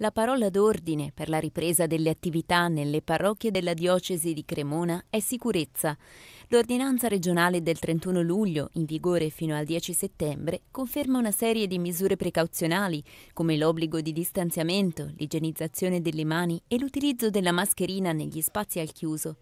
La parola d'ordine per la ripresa delle attività nelle parrocchie della diocesi di Cremona è sicurezza. L'ordinanza regionale del 31 luglio, in vigore fino al 10 settembre, conferma una serie di misure precauzionali, come l'obbligo di distanziamento, l'igienizzazione delle mani e l'utilizzo della mascherina negli spazi al chiuso.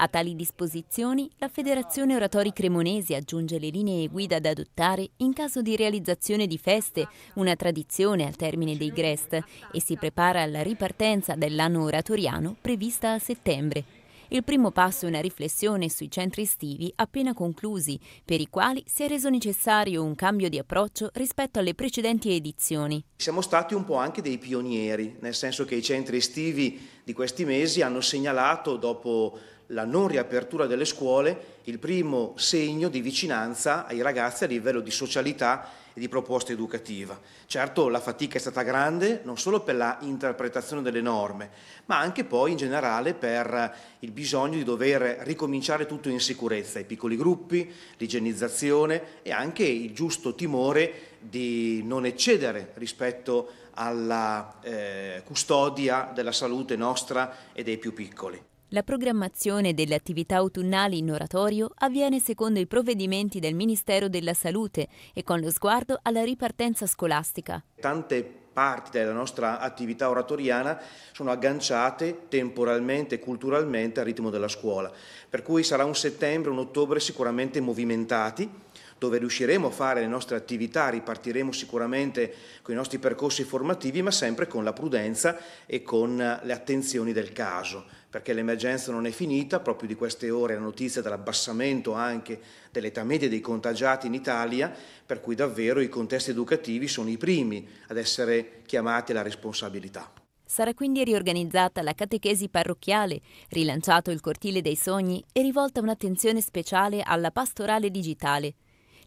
A tali disposizioni, la Federazione Oratori Cremonesi aggiunge le linee guida da adottare in caso di realizzazione di feste, una tradizione al termine dei Grest, e si prepara alla ripartenza dell'anno oratoriano prevista a settembre. Il primo passo è una riflessione sui centri estivi appena conclusi, per i quali si è reso necessario un cambio di approccio rispetto alle precedenti edizioni. Siamo stati un po' anche dei pionieri, nel senso che i centri estivi di questi mesi hanno segnalato dopo la non riapertura delle scuole il primo segno di vicinanza ai ragazzi a livello di socialità e di proposta educativa. Certo la fatica è stata grande non solo per la interpretazione delle norme, ma anche poi in generale per il bisogno di dover ricominciare tutto in sicurezza, i piccoli gruppi, l'igienizzazione e anche il giusto timore di non eccedere rispetto alla eh, custodia della salute nostra e dei più piccoli. La programmazione delle attività autunnali in oratorio avviene secondo i provvedimenti del Ministero della Salute e con lo sguardo alla ripartenza scolastica. Tante parti della nostra attività oratoriana sono agganciate temporalmente e culturalmente al ritmo della scuola, per cui sarà un settembre, un ottobre sicuramente movimentati, dove riusciremo a fare le nostre attività, ripartiremo sicuramente con i nostri percorsi formativi, ma sempre con la prudenza e con eh, le attenzioni del caso, perché l'emergenza non è finita, proprio di queste ore la notizia dell'abbassamento anche dell'età media dei contagiati in Italia, per cui davvero i contesti educativi sono i primi ad essere chiamati alla responsabilità. Sarà quindi riorganizzata la catechesi parrocchiale, rilanciato il cortile dei sogni e rivolta un'attenzione speciale alla pastorale digitale,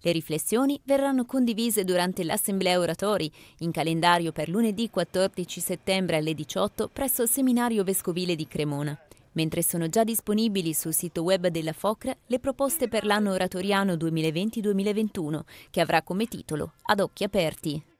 le riflessioni verranno condivise durante l'Assemblea Oratori, in calendario per lunedì 14 settembre alle 18 presso il Seminario Vescovile di Cremona. Mentre sono già disponibili sul sito web della FOCRA le proposte per l'anno oratoriano 2020-2021, che avrà come titolo Ad occhi aperti.